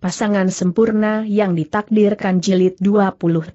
pasangan sempurna yang ditakdirkan jilid 28.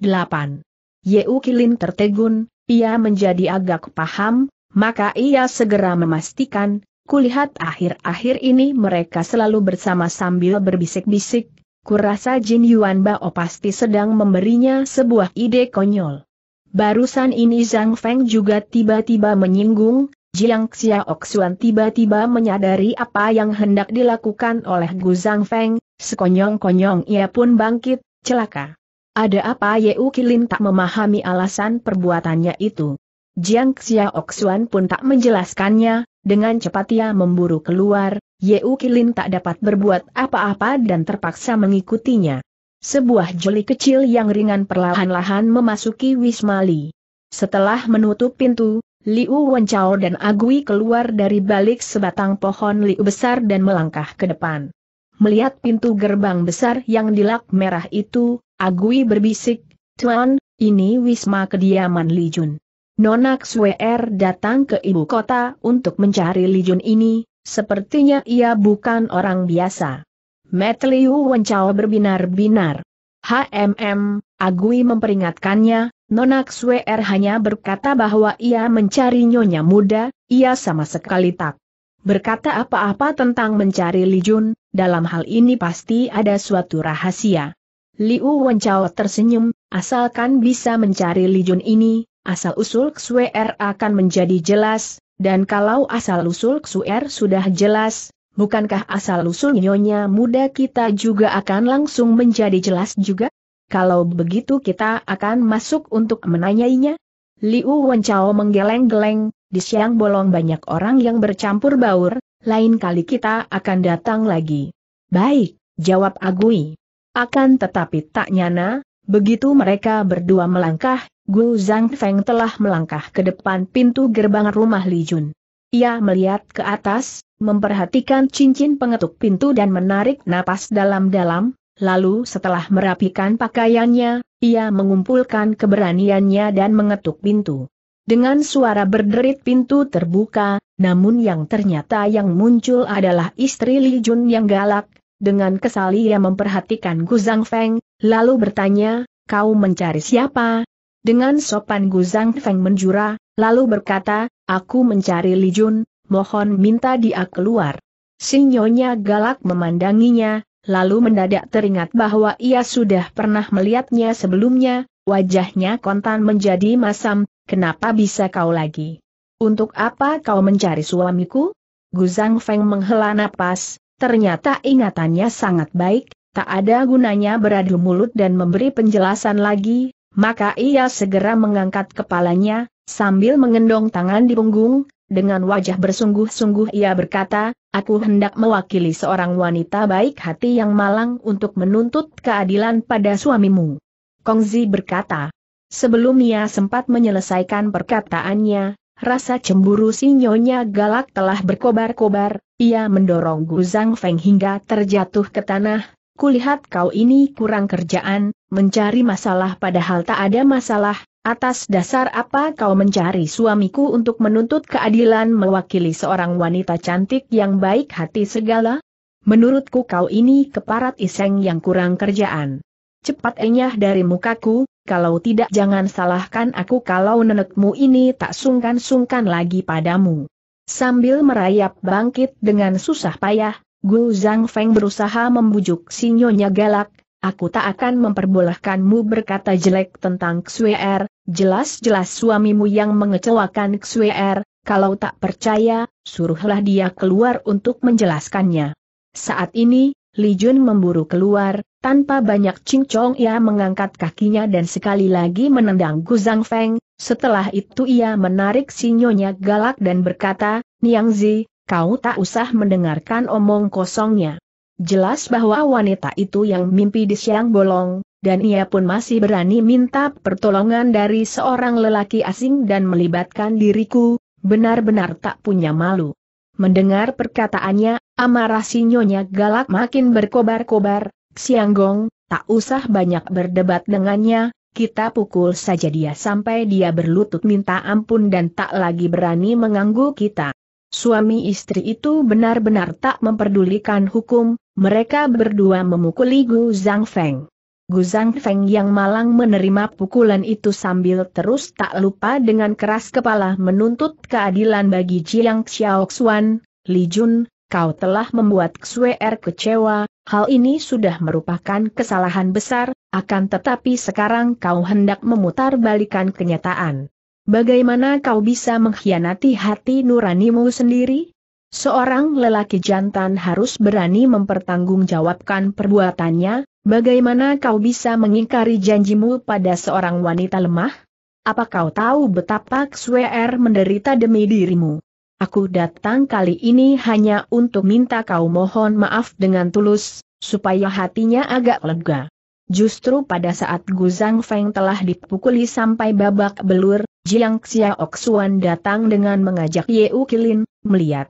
Yeu Kilin tertegun, ia menjadi agak paham, maka ia segera memastikan, kulihat akhir-akhir ini mereka selalu bersama sambil berbisik-bisik, kurasa Jin Yuan Bao pasti sedang memberinya sebuah ide konyol. Barusan ini Zhang Feng juga tiba-tiba menyinggung, Jiang Xiaoxuan tiba-tiba menyadari apa yang hendak dilakukan oleh Gu Zhang Feng, Sekonyong-konyong ia pun bangkit, celaka. Ada apa Ye Kilin tak memahami alasan perbuatannya itu. Jiang Xiaoxuan pun tak menjelaskannya, dengan cepat ia memburu keluar, Ye Kilin tak dapat berbuat apa-apa dan terpaksa mengikutinya. Sebuah joli kecil yang ringan perlahan-lahan memasuki Wismali. Setelah menutup pintu, Liu Wenchao dan Agui keluar dari balik sebatang pohon liu besar dan melangkah ke depan. Melihat pintu gerbang besar yang dilak merah itu, Agui berbisik, Tuan, ini wisma kediaman Li Jun. Nona datang ke ibu kota untuk mencari Li Jun ini, sepertinya ia bukan orang biasa. Matt Liu berbinar-binar. HMM, Agui memperingatkannya, Nona Xuer hanya berkata bahwa ia mencari nyonya muda, ia sama sekali tak berkata apa-apa tentang mencari Li Jun, dalam hal ini pasti ada suatu rahasia. Liu Wenchao tersenyum, asalkan bisa mencari Li Jun ini, asal-usul Xuer akan menjadi jelas, dan kalau asal-usul Xuer sudah jelas, bukankah asal-usul nyonya muda kita juga akan langsung menjadi jelas juga? Kalau begitu kita akan masuk untuk menanyainya? Liu Wenchao menggeleng-geleng, di siang bolong banyak orang yang bercampur baur, lain kali kita akan datang lagi. Baik, jawab Agui. Akan tetapi tak nyana, begitu mereka berdua melangkah, Gu Zhang Feng telah melangkah ke depan pintu gerbang rumah Li Jun. Ia melihat ke atas, memperhatikan cincin pengetuk pintu dan menarik napas dalam-dalam, lalu setelah merapikan pakaiannya, ia mengumpulkan keberaniannya dan mengetuk pintu. Dengan suara berderit pintu terbuka, namun yang ternyata yang muncul adalah istri Li Jun yang galak, dengan kesal ia memperhatikan Gu Zhang Feng, lalu bertanya, kau mencari siapa? Dengan sopan Gu Zhang Feng menjura, lalu berkata, aku mencari Li Jun, mohon minta dia keluar. Sinyonya galak memandanginya, lalu mendadak teringat bahwa ia sudah pernah melihatnya sebelumnya, Wajahnya kontan menjadi masam, kenapa bisa kau lagi? Untuk apa kau mencari suamiku? Guzang Feng menghela napas, ternyata ingatannya sangat baik, tak ada gunanya beradu mulut dan memberi penjelasan lagi, maka ia segera mengangkat kepalanya, sambil mengendong tangan di punggung, dengan wajah bersungguh-sungguh ia berkata, aku hendak mewakili seorang wanita baik hati yang malang untuk menuntut keadilan pada suamimu. Kongzi berkata. Sebelum ia sempat menyelesaikan perkataannya, rasa cemburu sinyonya galak telah berkobar-kobar, ia mendorong Gu Zhang Feng hingga terjatuh ke tanah, kulihat kau ini kurang kerjaan, mencari masalah padahal tak ada masalah, atas dasar apa kau mencari suamiku untuk menuntut keadilan mewakili seorang wanita cantik yang baik hati segala? Menurutku kau ini keparat iseng yang kurang kerjaan cepat enyah dari mukaku, kalau tidak jangan salahkan aku kalau nenekmu ini tak sungkan-sungkan lagi padamu. Sambil merayap bangkit dengan susah payah, Gu Zhang Feng berusaha membujuk si nyonya galak, aku tak akan memperbolehkanmu berkata jelek tentang Xuer, er. jelas-jelas suamimu yang mengecewakan Xuer, er. kalau tak percaya, suruhlah dia keluar untuk menjelaskannya. Saat ini, Li Jun memburu keluar, tanpa banyak cincong ia mengangkat kakinya dan sekali lagi menendang Gu Zhang Feng, setelah itu ia menarik sinyonya galak dan berkata, Niangzi, kau tak usah mendengarkan omong kosongnya. Jelas bahwa wanita itu yang mimpi di siang bolong, dan ia pun masih berani minta pertolongan dari seorang lelaki asing dan melibatkan diriku, benar-benar tak punya malu. Mendengar perkataannya, amarah sinyonya galak makin berkobar-kobar, Xianggong, tak usah banyak berdebat dengannya, kita pukul saja dia sampai dia berlutut minta ampun dan tak lagi berani mengganggu kita. Suami istri itu benar-benar tak memperdulikan hukum, mereka berdua memukuli Gu Zhang Feng. Gu Zhang Feng yang malang menerima pukulan itu sambil terus tak lupa dengan keras kepala menuntut keadilan bagi Jiang Xiaoxuan, Li Jun, kau telah membuat Xue'er kecewa, Hal ini sudah merupakan kesalahan besar, akan tetapi sekarang kau hendak memutar balikan kenyataan. Bagaimana kau bisa mengkhianati hati nuranimu sendiri? Seorang lelaki jantan harus berani mempertanggungjawabkan perbuatannya, bagaimana kau bisa mengingkari janjimu pada seorang wanita lemah? Apa kau tahu betapa Xwer menderita demi dirimu? Aku datang kali ini hanya untuk minta kau mohon maaf dengan tulus, supaya hatinya agak lega. Justru pada saat Gu Zhang Feng telah dipukuli sampai babak belur, Jiang Xiaoxuan datang dengan mengajak Ye Kilin, melihat.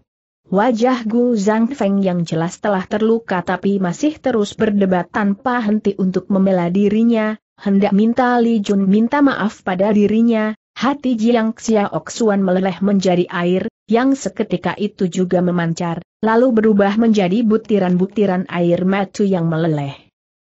Wajah Gu Zhang Feng yang jelas telah terluka tapi masih terus berdebat tanpa henti untuk membela dirinya, hendak minta Li Jun minta maaf pada dirinya, Hati Jiang Xiaoxuan meleleh menjadi air, yang seketika itu juga memancar, lalu berubah menjadi butiran-butiran air matu yang meleleh.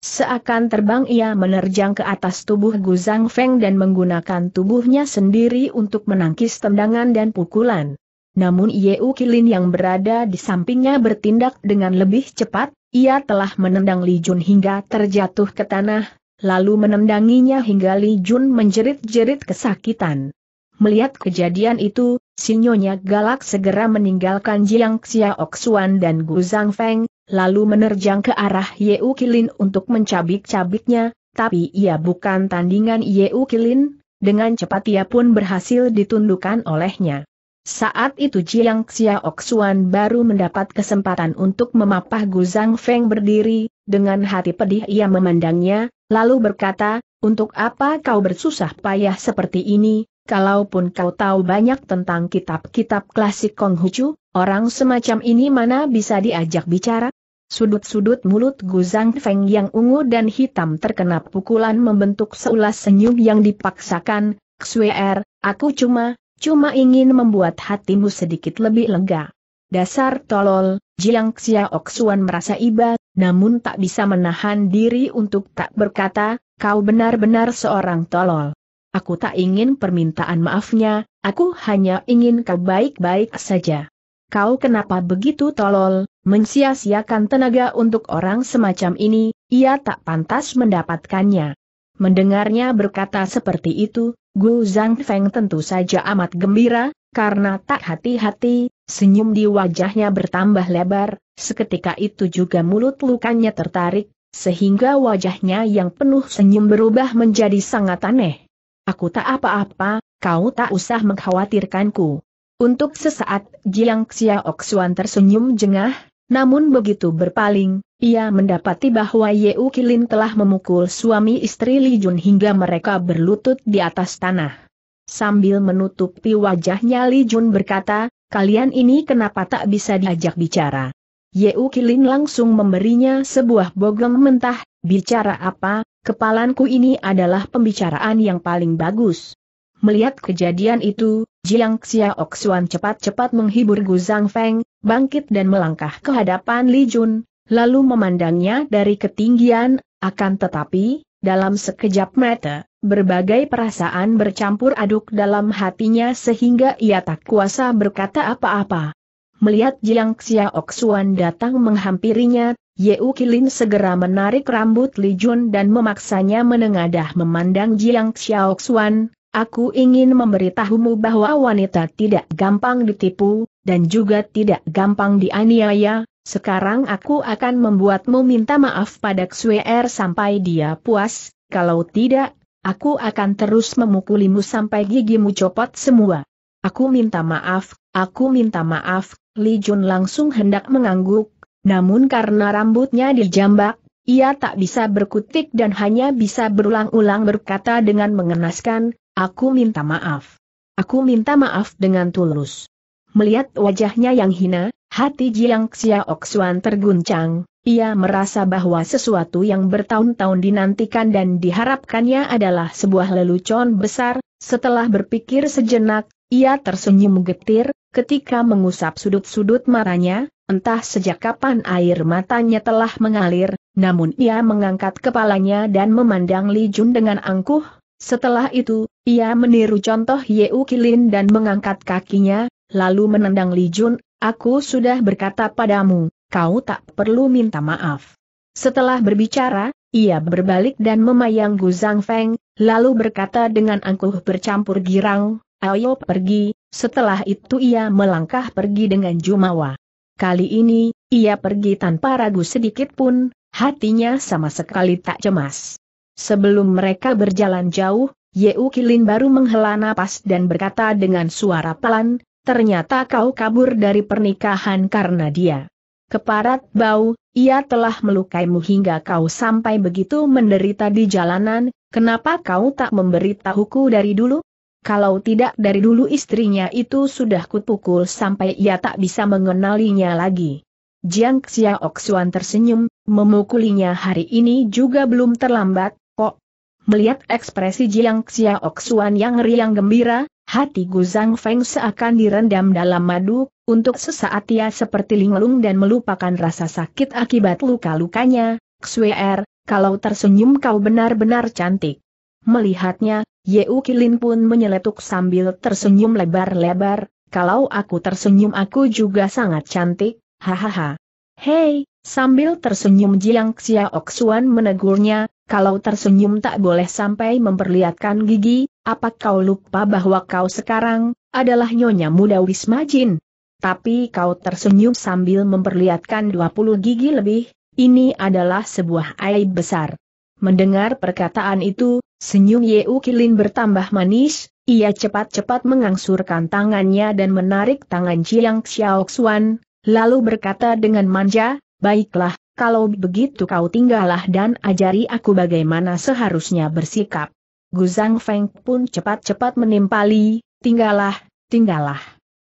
Seakan terbang ia menerjang ke atas tubuh Gu Zhang Feng dan menggunakan tubuhnya sendiri untuk menangkis tendangan dan pukulan. Namun Yeu Kilin yang berada di sampingnya bertindak dengan lebih cepat, ia telah menendang Li Jun hingga terjatuh ke tanah, lalu menendanginya hingga Li Jun menjerit-jerit kesakitan. Melihat kejadian itu, sinyonya galak segera meninggalkan Jiang Xiaok dan Gu Zhang Feng, lalu menerjang ke arah U Kilin untuk mencabik-cabiknya, tapi ia bukan tandingan U Kilin, dengan cepat ia pun berhasil ditundukkan olehnya. Saat itu Jiang Xiaoxuan baru mendapat kesempatan untuk memapah Gu Zhang Feng berdiri, dengan hati pedih ia memandangnya, lalu berkata, untuk apa kau bersusah payah seperti ini, kalaupun kau tahu banyak tentang kitab-kitab klasik Konghucu, orang semacam ini mana bisa diajak bicara? Sudut-sudut mulut Guzang Feng yang ungu dan hitam terkena pukulan membentuk seulas senyum yang dipaksakan, Xuer, er, aku cuma, cuma ingin membuat hatimu sedikit lebih lega. Dasar tolol, Jiang Xiaoxuan merasa iba namun tak bisa menahan diri untuk tak berkata, kau benar-benar seorang tolol. Aku tak ingin permintaan maafnya, aku hanya ingin kau baik-baik saja. Kau kenapa begitu tolol, mensia-siakan tenaga untuk orang semacam ini, ia tak pantas mendapatkannya. Mendengarnya berkata seperti itu, Gu Zhang Feng tentu saja amat gembira, karena tak hati-hati, Senyum di wajahnya bertambah lebar, seketika itu juga mulut lukanya tertarik, sehingga wajahnya yang penuh senyum berubah menjadi sangat aneh. Aku tak apa-apa, kau tak usah mengkhawatirkanku. Untuk sesaat, Jiang Xiaoxuan tersenyum jengah, namun begitu berpaling, ia mendapati bahwa Yeu Kilin telah memukul suami istri Li Jun hingga mereka berlutut di atas tanah. Sambil menutupi wajahnya Li Jun berkata, kalian ini kenapa tak bisa diajak bicara? Yeu Kilin langsung memberinya sebuah bogem mentah, bicara apa, kepalanku ini adalah pembicaraan yang paling bagus. Melihat kejadian itu, Jiang Xiaoxuan cepat-cepat menghibur Gu Zhang Feng, bangkit dan melangkah ke hadapan Li Jun, lalu memandangnya dari ketinggian, akan tetapi, dalam sekejap mata, Berbagai perasaan bercampur aduk dalam hatinya sehingga ia tak kuasa berkata apa-apa. Melihat Jiang Xiaoxuan datang menghampirinya, Ye Kilin segera menarik rambut Li Jun dan memaksanya menengadah memandang Jiang Xiaoxuan. aku ingin memberitahumu bahwa wanita tidak gampang ditipu, dan juga tidak gampang dianiaya, sekarang aku akan membuatmu minta maaf pada Xuer er sampai dia puas, kalau tidak Aku akan terus memukulimu sampai gigimu copot semua. Aku minta maaf, aku minta maaf, Li Jun langsung hendak mengangguk, namun karena rambutnya dijambak, ia tak bisa berkutik dan hanya bisa berulang-ulang berkata dengan mengenaskan, aku minta maaf. Aku minta maaf dengan tulus. Melihat wajahnya yang hina, hati Jiang Xiaoxuan terguncang, ia merasa bahwa sesuatu yang bertahun-tahun dinantikan dan diharapkannya adalah sebuah lelucon besar, setelah berpikir sejenak, ia tersenyum getir, ketika mengusap sudut-sudut matanya, entah sejak kapan air matanya telah mengalir, namun ia mengangkat kepalanya dan memandang Li Jun dengan angkuh, setelah itu, ia meniru contoh U Kilin dan mengangkat kakinya, lalu menendang Li Jun, aku sudah berkata padamu, kau tak perlu minta maaf. Setelah berbicara, ia berbalik dan memayang Gu Zhang Feng, lalu berkata dengan angkuh bercampur girang, ayo pergi, setelah itu ia melangkah pergi dengan jumawa. Kali ini, ia pergi tanpa ragu sedikit pun, hatinya sama sekali tak cemas. Sebelum mereka berjalan jauh, Yeu Kilin baru menghela napas dan berkata dengan suara pelan, ternyata kau kabur dari pernikahan karena dia. Keparat bau, ia telah melukaimu hingga kau sampai begitu menderita di jalanan, kenapa kau tak memberitahuku dari dulu? Kalau tidak dari dulu istrinya itu sudah kupukul sampai ia tak bisa mengenalinya lagi. Jiang Xiaoxuan tersenyum, memukulinya hari ini juga belum terlambat, kok. Melihat ekspresi Jiang Xiaoxuan yang riang gembira, Hati Gu Zhang Feng seakan direndam dalam madu, untuk sesaat ia seperti linglung dan melupakan rasa sakit akibat luka-lukanya, Xuer, er, kalau tersenyum kau benar-benar cantik. Melihatnya, Yeu Kilin pun menyeletuk sambil tersenyum lebar-lebar, kalau aku tersenyum aku juga sangat cantik, hahaha. Hei, sambil tersenyum Jiang Xiaoxuan menegurnya, kalau tersenyum tak boleh sampai memperlihatkan gigi, apa kau lupa bahwa kau sekarang, adalah nyonya muda Wisma Jin? Tapi kau tersenyum sambil memperlihatkan 20 gigi lebih, ini adalah sebuah aib besar. Mendengar perkataan itu, senyum Yeu Kilin bertambah manis, ia cepat-cepat mengangsurkan tangannya dan menarik tangan Jiang Xiaoxuan, lalu berkata dengan manja, Baiklah, kalau begitu kau tinggallah dan ajari aku bagaimana seharusnya bersikap. Guzang Feng pun cepat-cepat menimpali, tinggallah, tinggallah.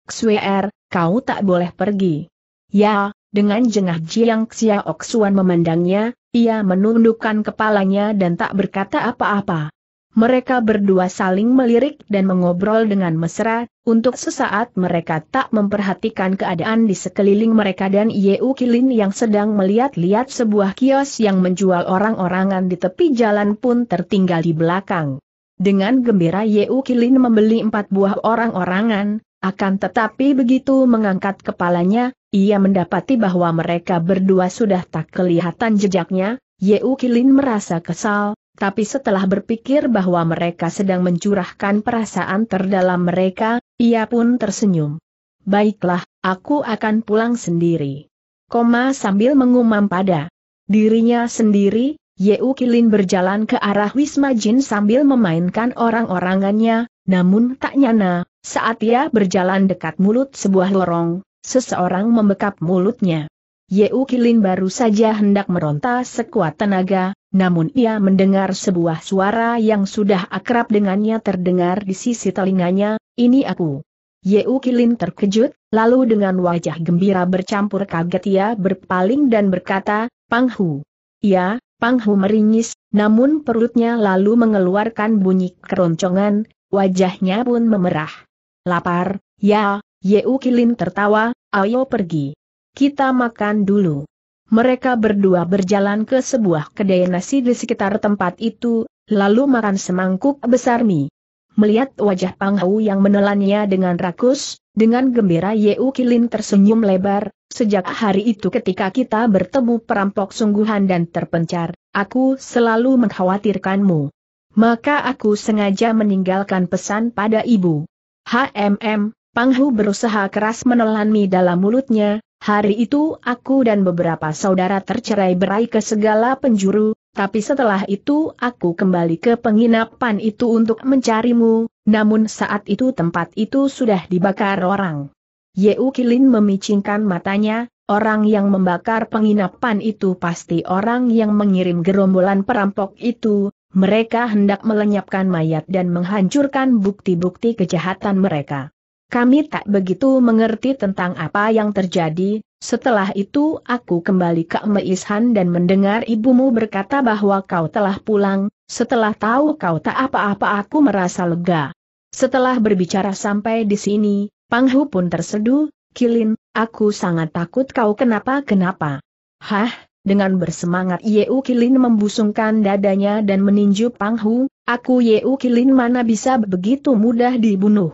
Xuer, er, kau tak boleh pergi. Ya, dengan jengah Jiang Xiaoxuan memandangnya, ia menundukkan kepalanya dan tak berkata apa-apa. Mereka berdua saling melirik dan mengobrol dengan mesra, untuk sesaat mereka tak memperhatikan keadaan di sekeliling mereka dan Yeu Kilin yang sedang melihat-lihat sebuah kios yang menjual orang-orangan di tepi jalan pun tertinggal di belakang. Dengan gembira Yeu Kilin membeli empat buah orang-orangan, akan tetapi begitu mengangkat kepalanya, ia mendapati bahwa mereka berdua sudah tak kelihatan jejaknya, Yeu Kilin merasa kesal, tapi setelah berpikir bahwa mereka sedang mencurahkan perasaan terdalam mereka, ia pun tersenyum. Baiklah, aku akan pulang sendiri. Koma sambil mengumam pada dirinya sendiri, Yeu Kilin berjalan ke arah Wisma Jin sambil memainkan orang-orangannya, namun tak nyana, saat ia berjalan dekat mulut sebuah lorong, seseorang membekap mulutnya. Yeu Kilin baru saja hendak meronta sekuat tenaga, namun ia mendengar sebuah suara yang sudah akrab dengannya terdengar di sisi telinganya, ini aku. Yeu Kilin terkejut, lalu dengan wajah gembira bercampur kaget ia berpaling dan berkata, Panghu. ya Panghu meringis, namun perutnya lalu mengeluarkan bunyi keroncongan, wajahnya pun memerah. Lapar, ya, Yeu Kilin tertawa, ayo pergi. Kita makan dulu. Mereka berdua berjalan ke sebuah kedai nasi di sekitar tempat itu, lalu makan semangkuk besar mie. Melihat wajah Pang Hau yang menelannya dengan rakus, dengan gembira Yeu Kilin tersenyum lebar, sejak hari itu ketika kita bertemu perampok sungguhan dan terpencar, aku selalu mengkhawatirkanmu. Maka aku sengaja meninggalkan pesan pada ibu. HMM, Pang Hu berusaha keras menelan mie dalam mulutnya, Hari itu aku dan beberapa saudara tercerai berai ke segala penjuru, tapi setelah itu aku kembali ke penginapan itu untuk mencarimu, namun saat itu tempat itu sudah dibakar orang. Yeu Kilin memicingkan matanya, orang yang membakar penginapan itu pasti orang yang mengirim gerombolan perampok itu, mereka hendak melenyapkan mayat dan menghancurkan bukti-bukti kejahatan mereka. Kami tak begitu mengerti tentang apa yang terjadi, setelah itu aku kembali ke Meishan dan mendengar ibumu berkata bahwa kau telah pulang, setelah tahu kau tak apa-apa aku merasa lega. Setelah berbicara sampai di sini, Panghu pun terseduh, Kilin, aku sangat takut kau kenapa-kenapa. Hah, dengan bersemangat Yeu Kilin membusungkan dadanya dan meninju Panghu, aku Yeu Kilin mana bisa begitu mudah dibunuh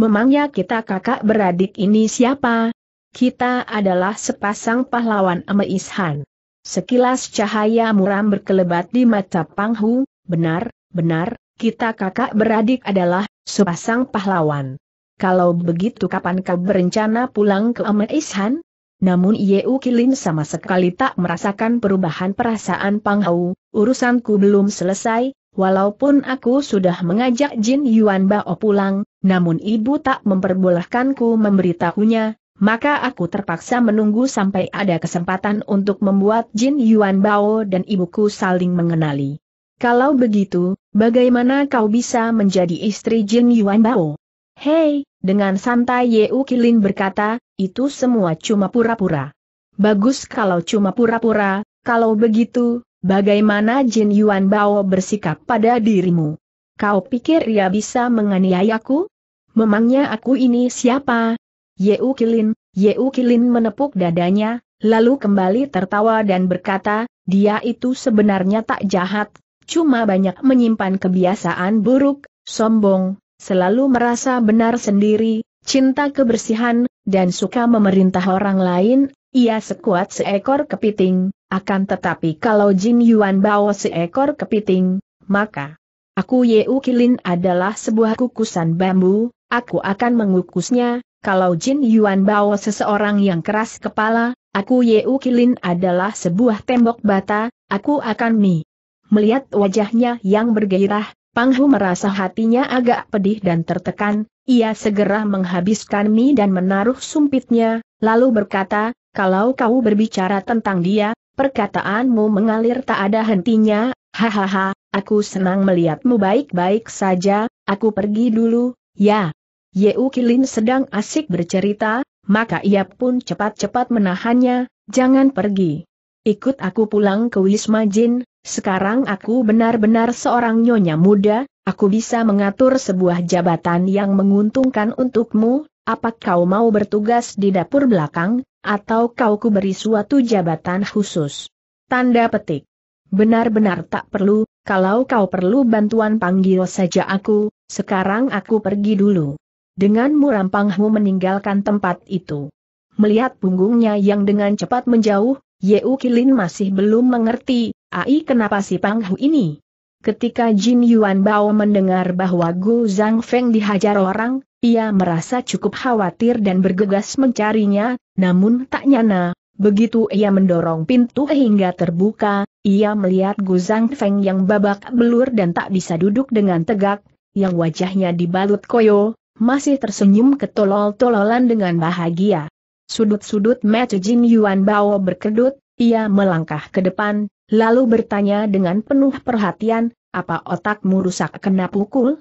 memangnya kita kakak beradik ini siapa? Kita adalah sepasang pahlawan Ishan. Sekilas cahaya muram berkelebat di mata Panghu, benar, benar, kita kakak beradik adalah sepasang pahlawan. Kalau begitu kapan kau berencana pulang ke Ishan? Namun Yeu Kilin sama sekali tak merasakan perubahan perasaan Panghu. urusanku belum selesai, walaupun aku sudah mengajak Jin Yuan Bao pulang, namun ibu tak memperbolehkanku memberitahunya, maka aku terpaksa menunggu sampai ada kesempatan untuk membuat Jin Yuan Bao dan ibuku saling mengenali. Kalau begitu, bagaimana kau bisa menjadi istri Jin Yuan Bao? Hei, dengan santai Yeu Kilin berkata, itu semua cuma pura-pura. Bagus kalau cuma pura-pura, kalau begitu, bagaimana Jin Yuan Bao bersikap pada dirimu? Kau pikir ia bisa menganiayaku? Memangnya aku ini siapa? Yeu Kilin, Yeu Kilin menepuk dadanya, lalu kembali tertawa dan berkata, dia itu sebenarnya tak jahat, cuma banyak menyimpan kebiasaan buruk, sombong, selalu merasa benar sendiri, cinta kebersihan, dan suka memerintah orang lain, ia sekuat seekor kepiting, akan tetapi kalau Jin Yuan bawa seekor kepiting, maka Aku Yeu Kilin adalah sebuah kukusan bambu, aku akan mengukusnya, kalau Jin Yuan Bao seseorang yang keras kepala, aku Yeu Kilin adalah sebuah tembok bata, aku akan mi. Melihat wajahnya yang bergairah, Pang Hu merasa hatinya agak pedih dan tertekan, ia segera menghabiskan mie dan menaruh sumpitnya, lalu berkata, kalau kau berbicara tentang dia, Perkataanmu mengalir tak ada hentinya, hahaha, aku senang melihatmu baik-baik saja, aku pergi dulu, ya. Yeu Kilin sedang asik bercerita, maka ia pun cepat-cepat menahannya, jangan pergi. Ikut aku pulang ke Wisma Jin, sekarang aku benar-benar seorang nyonya muda, aku bisa mengatur sebuah jabatan yang menguntungkan untukmu, apa kau mau bertugas di dapur belakang, atau kau ku beri suatu jabatan khusus. Tanda petik. Benar-benar tak perlu, kalau kau perlu bantuan panggil saja aku, sekarang aku pergi dulu. Dengan muram Panghu meninggalkan tempat itu. Melihat punggungnya yang dengan cepat menjauh, Yeu Kilin masih belum mengerti, ai kenapa si Panghu ini? Ketika Jin Yuan Bao mendengar bahwa Gu Zhang Feng dihajar orang, ia merasa cukup khawatir dan bergegas mencarinya, namun tak nyana, Begitu ia mendorong pintu hingga terbuka, ia melihat Gu Zhang Feng yang babak belur dan tak bisa duduk dengan tegak, yang wajahnya dibalut koyo, masih tersenyum ketolol-tololan dengan bahagia. Sudut-sudut mata Jin Yuan Bao berkedut, ia melangkah ke depan, lalu bertanya dengan penuh perhatian, apa otakmu rusak kena pukul?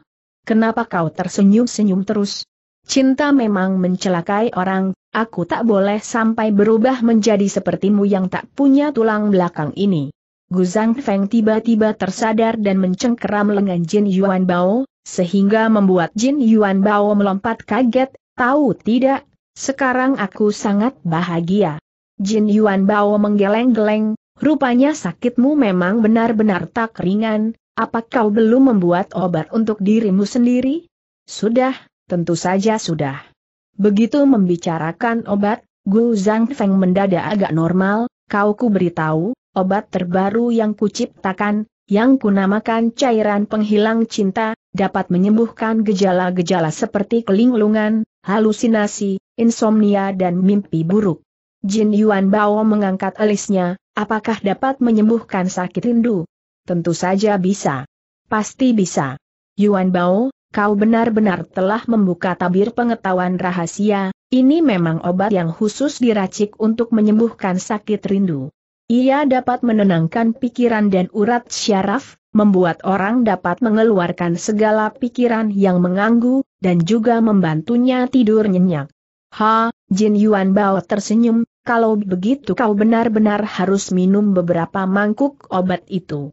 Kenapa kau tersenyum-senyum terus? Cinta memang mencelakai orang, aku tak boleh sampai berubah menjadi sepertimu yang tak punya tulang belakang ini. Gu Zhang Feng tiba-tiba tersadar dan mencengkeram lengan Jin Yuan Bao, sehingga membuat Jin Yuan Bao melompat kaget, tahu tidak, sekarang aku sangat bahagia. Jin Yuan Bao menggeleng-geleng, rupanya sakitmu memang benar-benar tak ringan, apa kau belum membuat obat untuk dirimu sendiri? Sudah, tentu saja sudah. Begitu membicarakan obat, Gu Zhang Feng mendadak agak normal, kau ku beritahu, obat terbaru yang kuciptakan, yang kunamakan cairan penghilang cinta, dapat menyembuhkan gejala-gejala seperti kelinglungan, halusinasi, insomnia dan mimpi buruk. Jin Yuan Bao mengangkat alisnya, apakah dapat menyembuhkan sakit rindu? Tentu saja bisa. Pasti bisa. Yuan Bao, kau benar-benar telah membuka tabir pengetahuan rahasia, ini memang obat yang khusus diracik untuk menyembuhkan sakit rindu. Ia dapat menenangkan pikiran dan urat syaraf, membuat orang dapat mengeluarkan segala pikiran yang menganggu, dan juga membantunya tidur nyenyak. Ha, Jin Yuan Bao tersenyum, kalau begitu kau benar-benar harus minum beberapa mangkuk obat itu.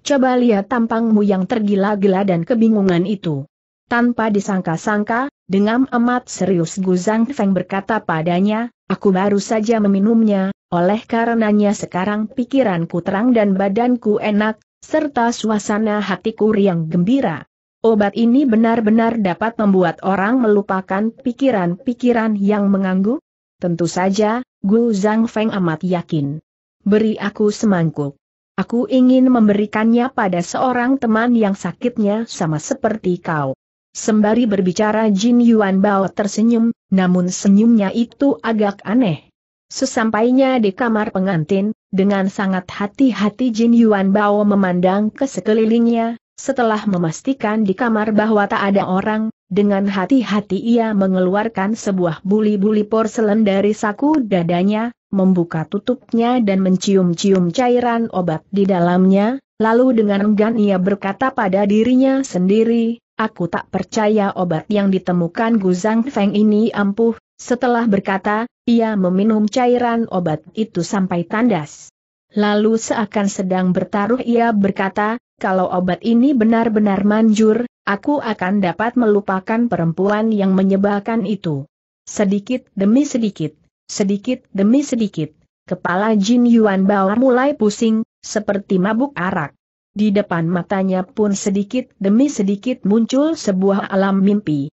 Coba lihat tampangmu yang tergila-gila dan kebingungan itu. Tanpa disangka-sangka, dengan amat serius Gu Zhang Feng berkata padanya, aku baru saja meminumnya, oleh karenanya sekarang pikiranku terang dan badanku enak, serta suasana hatiku riang gembira. Obat ini benar-benar dapat membuat orang melupakan pikiran-pikiran yang mengganggu? Tentu saja, Gu Zhang Feng amat yakin. Beri aku semangkuk. Aku ingin memberikannya pada seorang teman yang sakitnya sama seperti kau. Sembari berbicara Jin Yuan Bao tersenyum, namun senyumnya itu agak aneh. Sesampainya di kamar pengantin, dengan sangat hati-hati Jin Yuan Bao memandang ke sekelilingnya, setelah memastikan di kamar bahwa tak ada orang, dengan hati-hati ia mengeluarkan sebuah buli-buli porselen dari saku dadanya, membuka tutupnya dan mencium-cium cairan obat di dalamnya, lalu dengan enggan ia berkata pada dirinya sendiri, aku tak percaya obat yang ditemukan Gu Zhang Feng ini ampuh, setelah berkata, ia meminum cairan obat itu sampai tandas. Lalu seakan sedang bertaruh ia berkata, kalau obat ini benar-benar manjur, aku akan dapat melupakan perempuan yang menyebalkan itu. Sedikit demi sedikit, Sedikit demi sedikit, kepala Jin Yuan Bao mulai pusing, seperti mabuk arak. Di depan matanya pun sedikit demi sedikit muncul sebuah alam mimpi.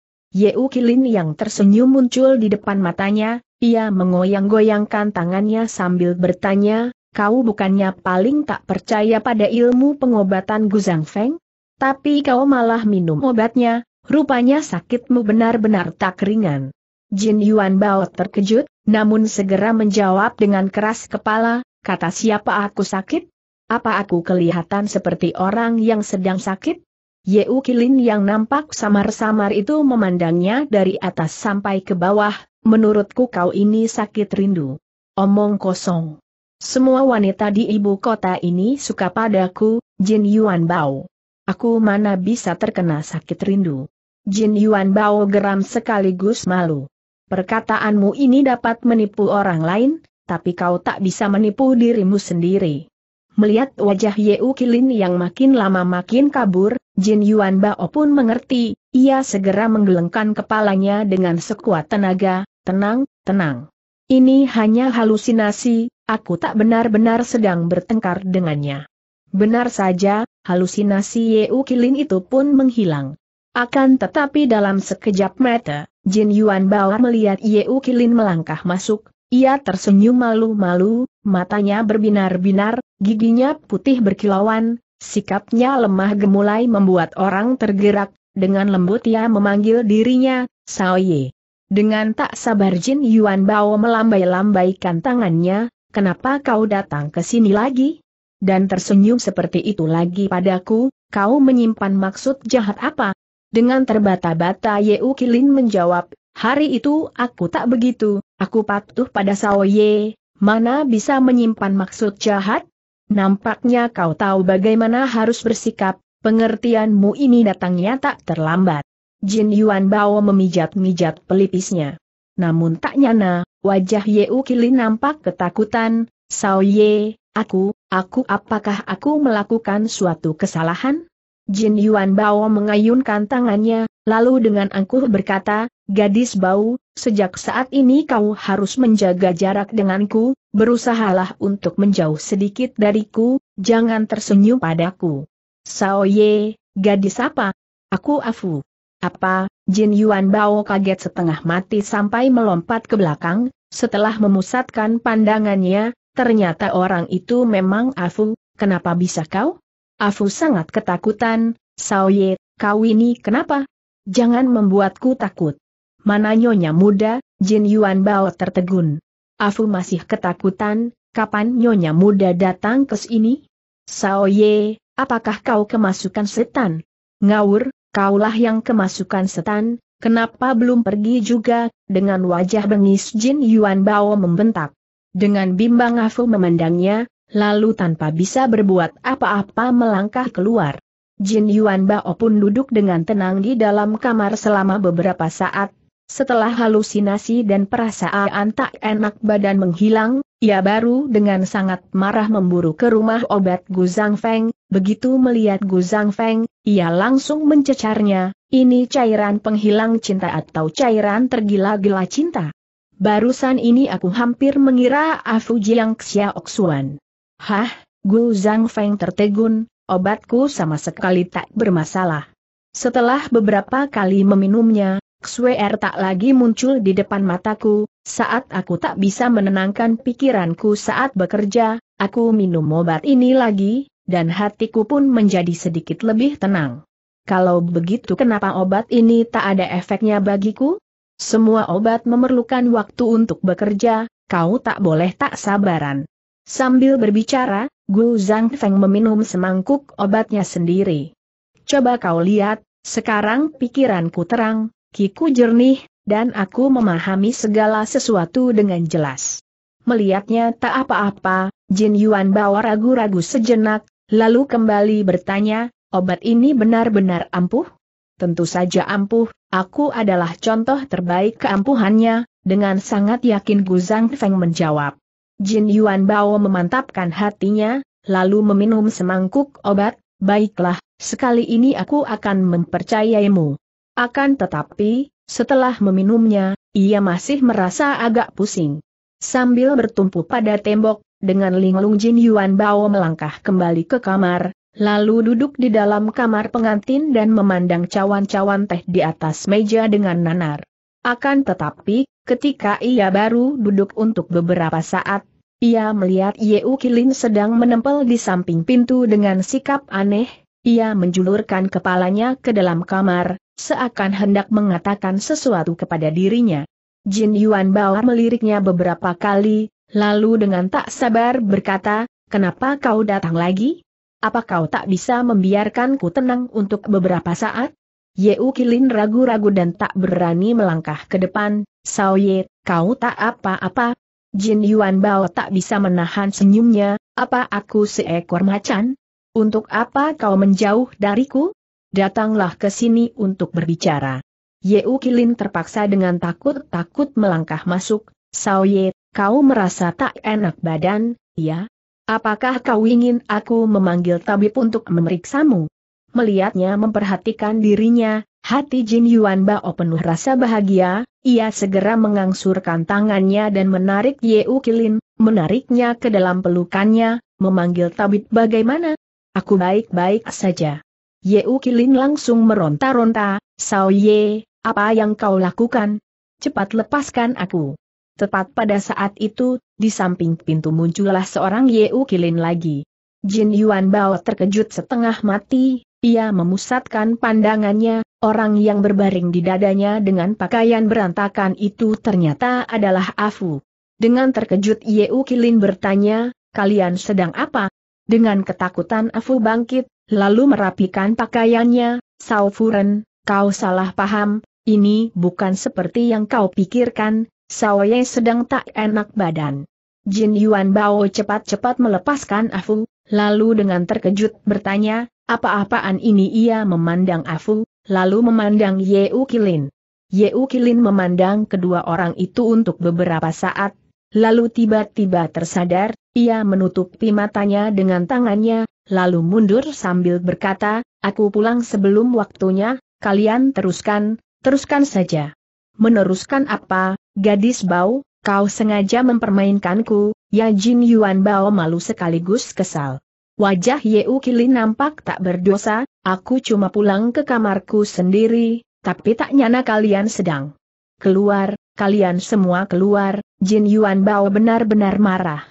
U Kilin yang tersenyum muncul di depan matanya, ia mengoyang-goyangkan tangannya sambil bertanya, kau bukannya paling tak percaya pada ilmu pengobatan Guzang Feng? Tapi kau malah minum obatnya, rupanya sakitmu benar-benar tak ringan. Jin Yuan Bao terkejut, namun segera menjawab dengan keras kepala, kata siapa aku sakit? Apa aku kelihatan seperti orang yang sedang sakit? Yeu Kilin yang nampak samar-samar itu memandangnya dari atas sampai ke bawah, menurutku kau ini sakit rindu. Omong kosong. Semua wanita di ibu kota ini suka padaku, Jin Yuan Bao. Aku mana bisa terkena sakit rindu. Jin Yuan Bao geram sekaligus malu. Perkataanmu ini dapat menipu orang lain, tapi kau tak bisa menipu dirimu sendiri. Melihat wajah Yeu Kilin yang makin lama makin kabur, Jin Yuan Bao pun mengerti, ia segera menggelengkan kepalanya dengan sekuat tenaga, tenang, tenang. Ini hanya halusinasi, aku tak benar-benar sedang bertengkar dengannya. Benar saja, halusinasi Yeu Kilin itu pun menghilang. Akan tetapi dalam sekejap mata, Jin Yuan Bao melihat U Kilin melangkah masuk, ia tersenyum malu-malu, matanya berbinar-binar, giginya putih berkilauan, sikapnya lemah gemulai membuat orang tergerak, dengan lembut ia memanggil dirinya, Sao Ye. Dengan tak sabar Jin Yuan Bao melambai-lambaikan tangannya, kenapa kau datang ke sini lagi? Dan tersenyum seperti itu lagi padaku, kau menyimpan maksud jahat apa? Dengan terbata-bata Yeu Kilin menjawab, hari itu aku tak begitu, aku patuh pada Sao Ye, mana bisa menyimpan maksud jahat? Nampaknya kau tahu bagaimana harus bersikap, pengertianmu ini datangnya tak terlambat. Jin Yuan Bao memijat-mijat pelipisnya. Namun tak nyana, wajah Yeu Kilin nampak ketakutan, Sao Ye, aku, aku apakah aku melakukan suatu kesalahan? Jin Yuan Bao mengayunkan tangannya, lalu dengan angkuh berkata, Gadis Bau, sejak saat ini kau harus menjaga jarak denganku, berusahalah untuk menjauh sedikit dariku, jangan tersenyum padaku. Sao Ye, gadis apa? Aku Afu. Apa, Jin Yuan Bao kaget setengah mati sampai melompat ke belakang, setelah memusatkan pandangannya, ternyata orang itu memang Afu, kenapa bisa kau? Afu sangat ketakutan, Saoye, kau ini kenapa? Jangan membuatku takut. Mana nyonya muda, Jin Yuan Bao tertegun. Afu masih ketakutan, kapan nyonya muda datang ke sini? Saoye, apakah kau kemasukan setan? Ngawur, kaulah yang kemasukan setan, kenapa belum pergi juga, dengan wajah bengis Jin Yuan Bao membentak. Dengan bimbang Afu memandangnya, lalu tanpa bisa berbuat apa-apa melangkah keluar. Jin Yuan Bao pun duduk dengan tenang di dalam kamar selama beberapa saat. Setelah halusinasi dan perasaan tak enak badan menghilang, ia baru dengan sangat marah memburu ke rumah obat Gu Zhang Feng. Begitu melihat Gu Zhang Feng, ia langsung mencecarnya, ini cairan penghilang cinta atau cairan tergila-gila cinta. Barusan ini aku hampir mengira Afu Jiang Xiaoxuan. Hah, Gu Zhang Feng tertegun, obatku sama sekali tak bermasalah. Setelah beberapa kali meminumnya, Xuer er tak lagi muncul di depan mataku, saat aku tak bisa menenangkan pikiranku saat bekerja, aku minum obat ini lagi, dan hatiku pun menjadi sedikit lebih tenang. Kalau begitu kenapa obat ini tak ada efeknya bagiku? Semua obat memerlukan waktu untuk bekerja, kau tak boleh tak sabaran. Sambil berbicara, Gu Zhang Feng meminum semangkuk obatnya sendiri. Coba kau lihat, sekarang pikiranku terang, kiku jernih, dan aku memahami segala sesuatu dengan jelas. Melihatnya tak apa-apa, Jin Yuan bawa ragu-ragu sejenak, lalu kembali bertanya, obat ini benar-benar ampuh? Tentu saja ampuh, aku adalah contoh terbaik keampuhannya, dengan sangat yakin Gu Zhang Feng menjawab. Jin Yuan Bao memantapkan hatinya, lalu meminum semangkuk obat, baiklah, sekali ini aku akan mempercayaimu. Akan tetapi, setelah meminumnya, ia masih merasa agak pusing. Sambil bertumpu pada tembok, dengan linglung Jin Yuan Bao melangkah kembali ke kamar, lalu duduk di dalam kamar pengantin dan memandang cawan-cawan teh di atas meja dengan nanar. Akan tetapi, ketika ia baru duduk untuk beberapa saat, ia melihat Yeukilin Kilin sedang menempel di samping pintu dengan sikap aneh, ia menjulurkan kepalanya ke dalam kamar, seakan hendak mengatakan sesuatu kepada dirinya. Jin Yuan Bao meliriknya beberapa kali, lalu dengan tak sabar berkata, kenapa kau datang lagi? Apa kau tak bisa membiarkanku tenang untuk beberapa saat? Yeukilin Kilin ragu-ragu dan tak berani melangkah ke depan, Sao Ye, kau tak apa-apa, Jin Yuan Bao tak bisa menahan senyumnya, apa aku seekor macan? Untuk apa kau menjauh dariku? Datanglah ke sini untuk berbicara. Yeu Kilin terpaksa dengan takut-takut melangkah masuk, Sao Ye, kau merasa tak enak badan, ya? Apakah kau ingin aku memanggil tabib untuk memeriksamu? Melihatnya memperhatikan dirinya, Hati Jin Yuan Bao penuh rasa bahagia, ia segera mengangsurkan tangannya dan menarik Ye U Kilin, menariknya ke dalam pelukannya, memanggil tabib bagaimana? Aku baik-baik saja. Ye U Kilin langsung meronta-ronta, Sao Ye, apa yang kau lakukan? Cepat lepaskan aku. Tepat pada saat itu, di samping pintu muncullah seorang Ye U Kilin lagi. Jin Yuan Bao terkejut setengah mati, ia memusatkan pandangannya, orang yang berbaring di dadanya dengan pakaian berantakan itu ternyata adalah Afu. Dengan terkejut Yeu Kilin bertanya, kalian sedang apa? Dengan ketakutan Afu bangkit, lalu merapikan pakaiannya, Sao Furen, kau salah paham, ini bukan seperti yang kau pikirkan, Sao Ye sedang tak enak badan. Jin Yuan Bao cepat-cepat melepaskan Afu, lalu dengan terkejut bertanya, apa-apaan ini ia memandang Afu, lalu memandang Yeu Kilin. Yeu Kilin memandang kedua orang itu untuk beberapa saat, lalu tiba-tiba tersadar, ia menutupi matanya dengan tangannya, lalu mundur sambil berkata, aku pulang sebelum waktunya, kalian teruskan, teruskan saja. Meneruskan apa, gadis bau, kau sengaja mempermainkanku, ya Jin Yuan Bau malu sekaligus kesal. Wajah Yeu Kili nampak tak berdosa, aku cuma pulang ke kamarku sendiri, tapi tak nyana kalian sedang keluar, kalian semua keluar, Jin Yuan Bao benar-benar marah.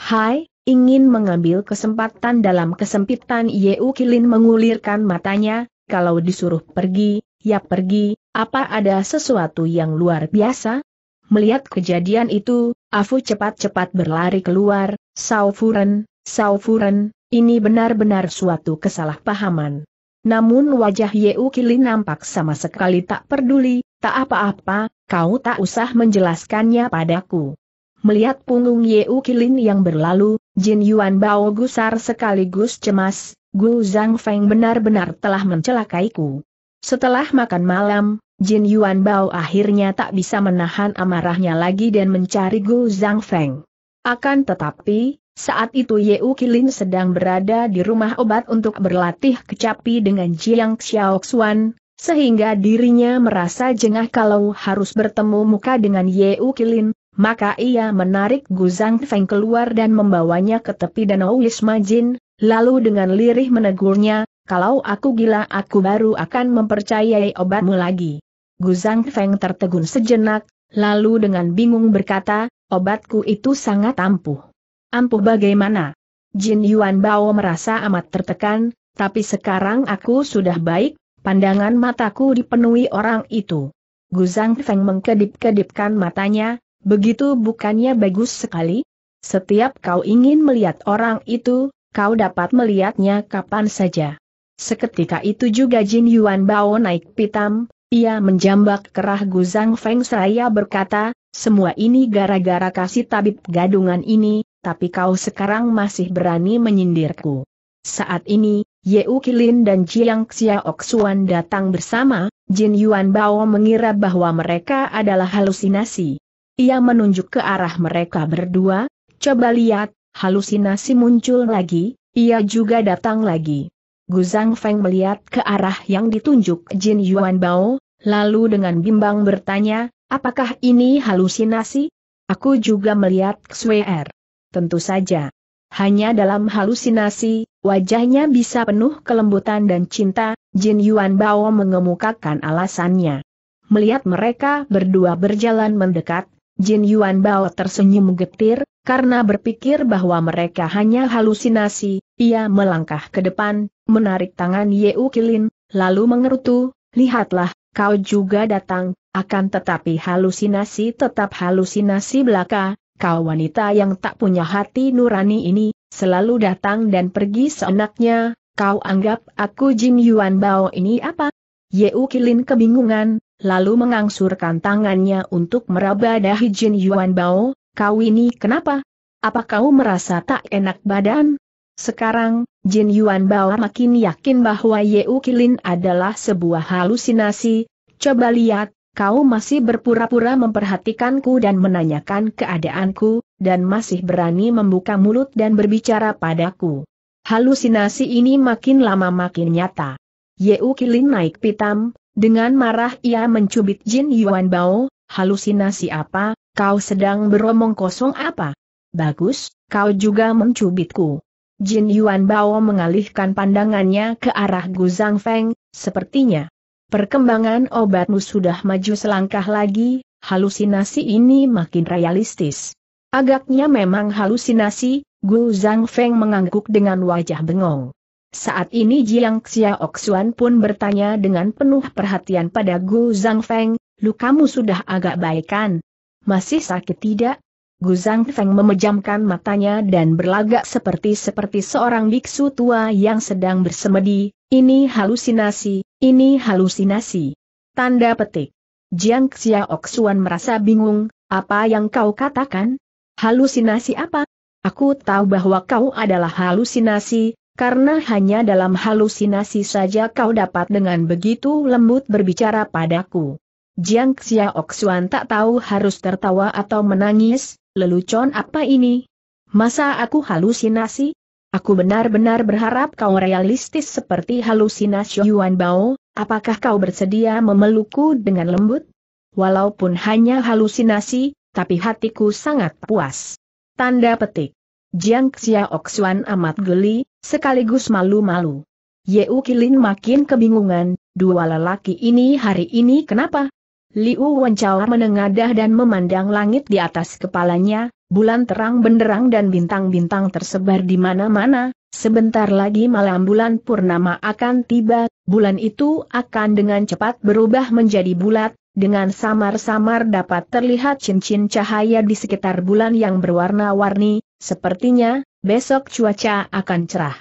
Hai, ingin mengambil kesempatan dalam kesempitan Yeu Kilin mengulirkan matanya, kalau disuruh pergi, ya pergi, apa ada sesuatu yang luar biasa? Melihat kejadian itu, Afu cepat-cepat berlari keluar, Sao Furen, Sao Furen, ini benar-benar suatu kesalahpahaman. Namun wajah Yeu Kili nampak sama sekali tak peduli, tak apa-apa, kau tak usah menjelaskannya padaku. Melihat punggung Yeu Kilin yang berlalu, Jin Yuan Bao gusar sekaligus cemas, Gu Zhang Feng benar-benar telah mencelakaiku. Setelah makan malam, Jin Yuan Bao akhirnya tak bisa menahan amarahnya lagi dan mencari Gu Zhang Feng. Akan tetapi, saat itu Yeu Kilin sedang berada di rumah obat untuk berlatih kecapi dengan Jiang Xiaoxuan, sehingga dirinya merasa jengah kalau harus bertemu muka dengan Yeu Kilin, maka ia menarik Zhang Feng keluar dan membawanya ke tepi danau Wisma Jin, lalu dengan lirih menegurnya, kalau aku gila aku baru akan mempercayai obatmu lagi. Zhang Feng tertegun sejenak, lalu dengan bingung berkata, obatku itu sangat ampuh ampuh bagaimana? Jin Yuan Bao merasa amat tertekan, tapi sekarang aku sudah baik, pandangan mataku dipenuhi orang itu. Gu Zhang Feng mengkedip-kedipkan matanya, begitu bukannya bagus sekali? Setiap kau ingin melihat orang itu, kau dapat melihatnya kapan saja. Seketika itu juga Jin Yuan Bao naik pitam, ia menjambak kerah Gu Zhang Feng seraya berkata, semua ini gara-gara kasih tabib gadungan ini, tapi kau sekarang masih berani menyindirku. Saat ini, Yeukilin Ukilin dan Jiang Xiaoxuan datang bersama, Jin Yuan Bao mengira bahwa mereka adalah halusinasi. Ia menunjuk ke arah mereka berdua, coba lihat, halusinasi muncul lagi, ia juga datang lagi. Zhang Feng melihat ke arah yang ditunjuk Jin Yuan Bao, lalu dengan bimbang bertanya, apakah ini halusinasi? Aku juga melihat Xuer. Er. Tentu saja. Hanya dalam halusinasi, wajahnya bisa penuh kelembutan dan cinta, Jin Yuan Bao mengemukakan alasannya. Melihat mereka berdua berjalan mendekat, Jin Yuan Bao tersenyum getir, karena berpikir bahwa mereka hanya halusinasi, ia melangkah ke depan, menarik tangan Ye Kilin, lalu mengerutu, lihatlah, kau juga datang, akan tetapi halusinasi tetap halusinasi belaka, kau wanita yang tak punya hati nurani ini, selalu datang dan pergi seenaknya, kau anggap aku Jin Yuan Bao ini apa? Yeu Kilin kebingungan, lalu mengangsurkan tangannya untuk meraba dahi Jin Yuan Bao, kau ini kenapa? Apa kau merasa tak enak badan? Sekarang, Jin Yuan Bao makin yakin bahwa Yeu Kilin adalah sebuah halusinasi, coba lihat, kau masih berpura-pura memperhatikanku dan menanyakan keadaanku, dan masih berani membuka mulut dan berbicara padaku. Halusinasi ini makin lama makin nyata. Yeu Kilin naik pitam, dengan marah ia mencubit Jin Yuan Bao, halusinasi apa, kau sedang beromong kosong apa? Bagus, kau juga mencubitku. Jin Yuan Bao mengalihkan pandangannya ke arah Gu Zhang Feng, sepertinya, Perkembangan obatmu sudah maju selangkah lagi, halusinasi ini makin realistis. Agaknya memang halusinasi, Gu Zhang Feng mengangguk dengan wajah bengong. Saat ini Jiang Xiaoxuan pun bertanya dengan penuh perhatian pada Gu Zhang Feng, lukamu sudah agak baik kan? Masih sakit tidak? Guzang Feng memejamkan matanya dan berlagak seperti-seperti seorang biksu tua yang sedang bersemedi, ini halusinasi, ini halusinasi. Tanda petik. Jiang Xiaoxuan merasa bingung, apa yang kau katakan? Halusinasi apa? Aku tahu bahwa kau adalah halusinasi, karena hanya dalam halusinasi saja kau dapat dengan begitu lembut berbicara padaku. Jiang Xiaoxuan tak tahu harus tertawa atau menangis, lelucon apa ini? Masa aku halusinasi? Aku benar-benar berharap kau realistis seperti halusinasi Yuan Bao, apakah kau bersedia memelukku dengan lembut? Walaupun hanya halusinasi, tapi hatiku sangat puas. Tanda petik. Jiang Xiaoxuan amat geli, sekaligus malu-malu. Ye Kilin makin kebingungan, dua lelaki ini hari ini kenapa? Liu Wenchao menengadah dan memandang langit di atas kepalanya, bulan terang benderang dan bintang-bintang tersebar di mana-mana, sebentar lagi malam bulan purnama akan tiba, bulan itu akan dengan cepat berubah menjadi bulat, dengan samar-samar dapat terlihat cincin cahaya di sekitar bulan yang berwarna-warni, sepertinya, besok cuaca akan cerah.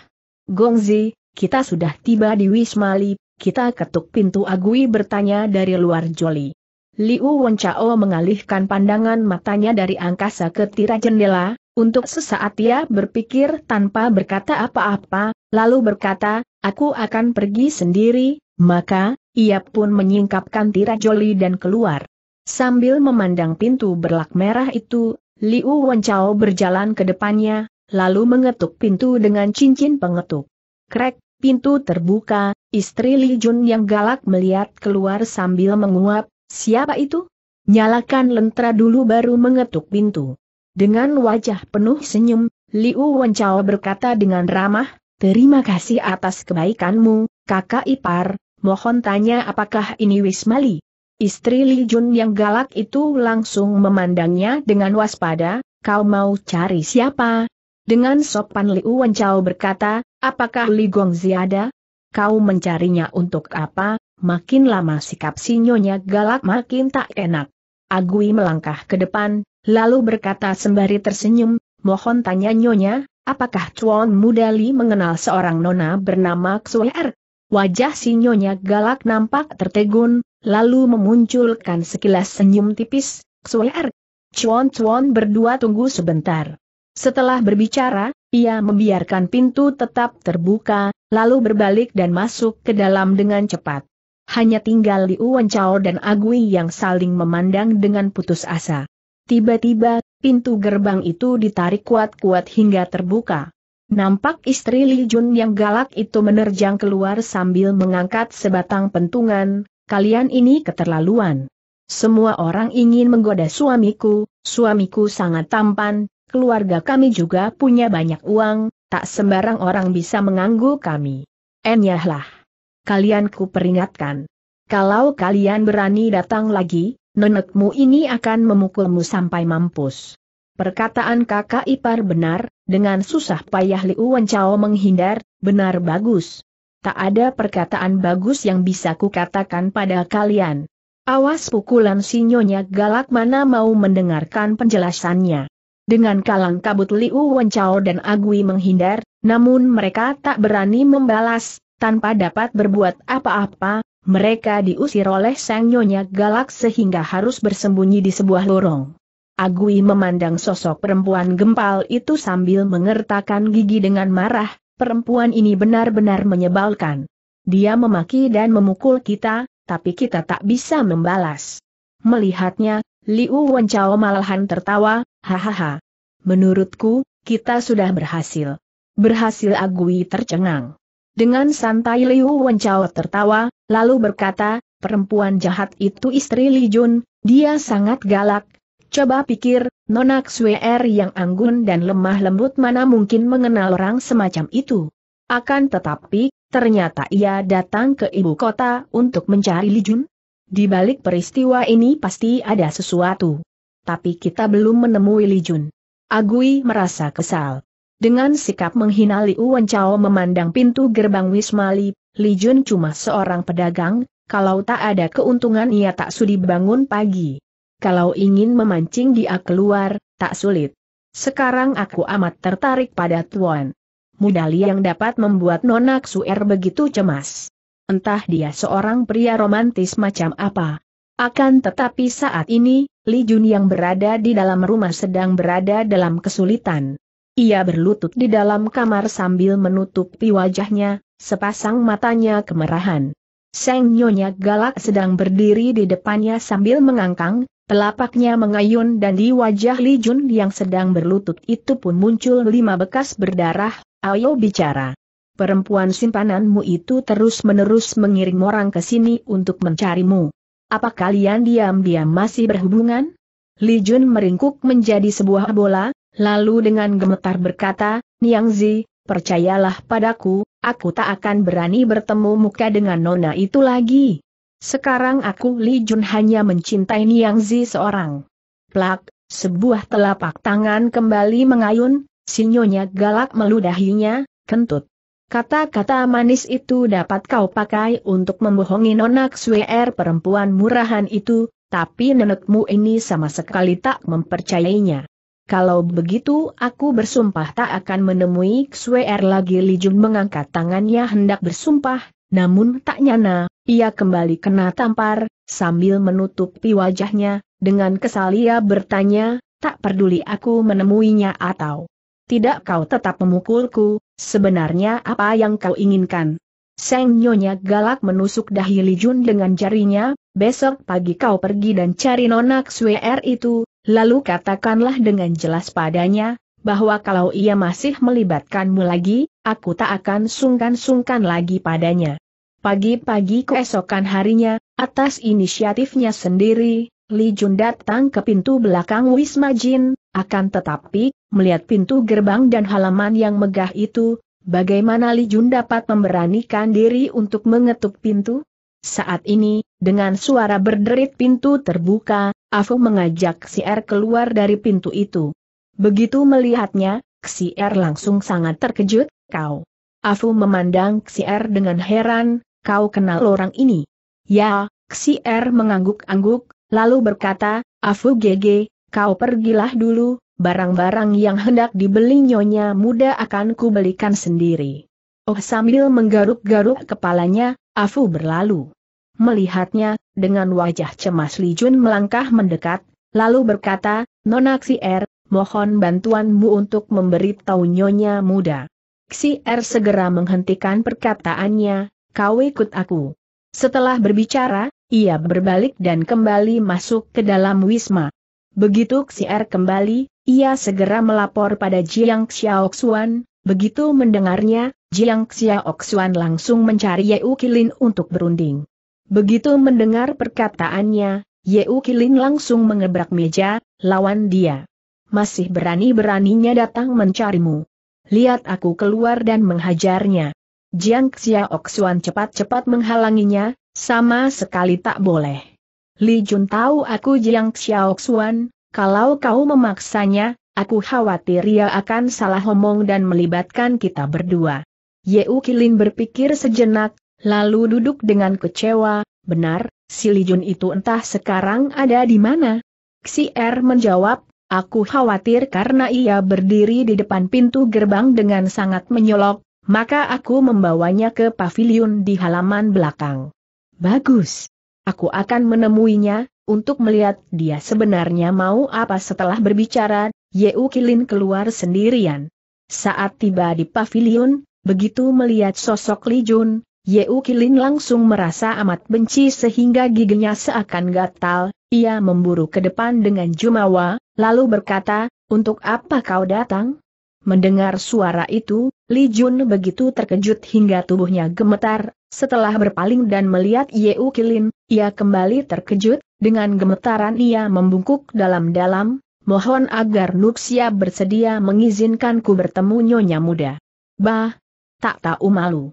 Gongzi, kita sudah tiba di Wismali, kita ketuk pintu Agui bertanya dari luar Joli. Liu Wenchao mengalihkan pandangan matanya dari angkasa ke tirai jendela, untuk sesaat ia berpikir tanpa berkata apa-apa, lalu berkata, aku akan pergi sendiri, maka, ia pun menyingkapkan tirai joli dan keluar. Sambil memandang pintu berlak merah itu, Liu Wenchao berjalan ke depannya, lalu mengetuk pintu dengan cincin pengetuk. Krek, pintu terbuka, istri Li Jun yang galak melihat keluar sambil menguap, Siapa itu? Nyalakan lentera dulu baru mengetuk pintu. Dengan wajah penuh senyum, Liu Wenchao berkata dengan ramah, Terima kasih atas kebaikanmu, kakak ipar, mohon tanya apakah ini Wismali? Istri Li Jun yang galak itu langsung memandangnya dengan waspada, kau mau cari siapa? Dengan sopan Liu Wenchao berkata, apakah Li Gongzi ada? Kau mencarinya untuk apa? makin lama sikap sinyonya galak makin tak enak. Agui melangkah ke depan, lalu berkata sembari tersenyum, mohon tanya nyonya, apakah Chuan Mudali mengenal seorang nona bernama Xuer? Wajah sinyonya galak nampak tertegun, lalu memunculkan sekilas senyum tipis, Xuer. Chuan-chuan berdua tunggu sebentar. Setelah berbicara, ia membiarkan pintu tetap terbuka, lalu berbalik dan masuk ke dalam dengan cepat. Hanya tinggal Liu Wencao dan Agui yang saling memandang dengan putus asa. Tiba-tiba, pintu gerbang itu ditarik kuat-kuat hingga terbuka. Nampak istri Li Jun yang galak itu menerjang keluar sambil mengangkat sebatang pentungan, kalian ini keterlaluan. Semua orang ingin menggoda suamiku, suamiku sangat tampan, keluarga kami juga punya banyak uang, tak sembarang orang bisa mengganggu kami. Enyahlah kalian ku peringatkan. Kalau kalian berani datang lagi, nenekmu ini akan memukulmu sampai mampus. Perkataan kakak ipar benar, dengan susah payah Liu Wencao menghindar, benar bagus. Tak ada perkataan bagus yang bisa ku katakan pada kalian. Awas pukulan si nyonya galak mana mau mendengarkan penjelasannya. Dengan kalang kabut Liu Wencao dan Agui menghindar, namun mereka tak berani membalas, tanpa dapat berbuat apa-apa, mereka diusir oleh sang nyonya galak sehingga harus bersembunyi di sebuah lorong. Agui memandang sosok perempuan gempal itu sambil mengertakkan gigi dengan marah, perempuan ini benar-benar menyebalkan. Dia memaki dan memukul kita, tapi kita tak bisa membalas. Melihatnya, Liu Wencao malahan tertawa, hahaha. Menurutku, kita sudah berhasil. Berhasil Agui tercengang. Dengan santai Liu Wenchao tertawa, lalu berkata, perempuan jahat itu istri Li Jun, dia sangat galak. Coba pikir, Nona Xuer yang anggun dan lemah lembut mana mungkin mengenal orang semacam itu. Akan tetapi, ternyata ia datang ke ibu kota untuk mencari Li Jun. Di balik peristiwa ini pasti ada sesuatu. Tapi kita belum menemui Li Jun. Agui merasa kesal. Dengan sikap menghina Liu Chao memandang pintu gerbang Wisma Li, Li Jun cuma seorang pedagang, kalau tak ada keuntungan ia tak sudi bangun pagi. Kalau ingin memancing dia keluar, tak sulit. Sekarang aku amat tertarik pada Tuan. Muda Li yang dapat membuat Nona Xuer begitu cemas. Entah dia seorang pria romantis macam apa. Akan tetapi saat ini, Li Jun yang berada di dalam rumah sedang berada dalam kesulitan. Ia berlutut di dalam kamar sambil menutupi wajahnya, sepasang matanya kemerahan. Seng Nyonya Galak sedang berdiri di depannya sambil mengangkang, telapaknya mengayun dan di wajah Li Jun yang sedang berlutut itu pun muncul lima bekas berdarah, ayo bicara. Perempuan simpananmu itu terus-menerus mengirim orang ke sini untuk mencarimu. Apa kalian diam-diam masih berhubungan? Li Jun meringkuk menjadi sebuah bola, Lalu dengan gemetar berkata, Niangzi, percayalah padaku, aku tak akan berani bertemu muka dengan nona itu lagi. Sekarang aku Li Jun hanya mencintai Niangzi seorang. Plak, sebuah telapak tangan kembali mengayun, sinyonya galak meludahinya, kentut. Kata-kata manis itu dapat kau pakai untuk membohongi nonak suer perempuan murahan itu, tapi nenekmu ini sama sekali tak mempercayainya. Kalau begitu aku bersumpah tak akan menemui Xuer er lagi Li Jun mengangkat tangannya hendak bersumpah, namun tak nyana, ia kembali kena tampar, sambil menutupi wajahnya, dengan kesal ia bertanya, tak peduli aku menemuinya atau tidak kau tetap memukulku, sebenarnya apa yang kau inginkan? Seng Nyonya galak menusuk dahi Li Jun dengan jarinya, besok pagi kau pergi dan cari nonak Xuer er itu, Lalu katakanlah dengan jelas padanya, bahwa kalau ia masih melibatkanmu lagi, aku tak akan sungkan-sungkan lagi padanya. Pagi-pagi keesokan harinya, atas inisiatifnya sendiri, Li Jun datang ke pintu belakang Wisma Jin, akan tetapi, melihat pintu gerbang dan halaman yang megah itu, bagaimana Li Jun dapat memberanikan diri untuk mengetuk pintu? Saat ini, dengan suara berderit pintu terbuka, Afu mengajak si R er keluar dari pintu itu. Begitu melihatnya, si R er langsung sangat terkejut, kau. Afu memandang si R er dengan heran, kau kenal orang ini. Ya, si R mengangguk-angguk, lalu berkata, Afu GG, kau pergilah dulu, barang-barang yang hendak dibeli nyonya muda akan kubelikan sendiri. Oh sambil menggaruk-garuk kepalanya, Afu berlalu. Melihatnya, dengan wajah cemas Li Jun melangkah mendekat, lalu berkata, Nona Xier, mohon bantuanmu untuk memberitahu nyonya muda. Xier segera menghentikan perkataannya, kau ikut aku. Setelah berbicara, ia berbalik dan kembali masuk ke dalam wisma. Begitu Xier kembali, ia segera melapor pada Jiang Xiaoxuan, begitu mendengarnya, Jiang Xiaoxuan langsung mencari Yeu Kilin untuk berunding. Begitu mendengar perkataannya, Ye Kilin langsung mengebrak meja, lawan dia. Masih berani-beraninya datang mencarimu. Lihat aku keluar dan menghajarnya. Jiang Xiaoxuan cepat-cepat menghalanginya, sama sekali tak boleh. Li Jun tahu aku Jiang Xiaoxuan, kalau kau memaksanya, Aku khawatir ia akan salah omong dan melibatkan kita berdua. Ye Kilin berpikir sejenak, lalu duduk dengan kecewa, benar, si Lijun itu entah sekarang ada di mana? Er menjawab, aku khawatir karena ia berdiri di depan pintu gerbang dengan sangat menyolok, maka aku membawanya ke pavilion di halaman belakang. Bagus. Aku akan menemuinya, untuk melihat dia sebenarnya mau apa setelah berbicara, Yeu Kilin keluar sendirian. Saat tiba di pavilion, begitu melihat sosok Li Jun, Yeu Kilin langsung merasa amat benci sehingga giginya seakan gatal, ia memburu ke depan dengan Jumawa, lalu berkata, untuk apa kau datang? Mendengar suara itu, Li Jun begitu terkejut hingga tubuhnya gemetar, setelah berpaling dan melihat Yeu Kilin, ia kembali terkejut, dengan gemetaran ia membungkuk dalam-dalam, mohon agar Nuxia bersedia mengizinkanku bertemu Nyonya Muda. Bah, tak tahu malu.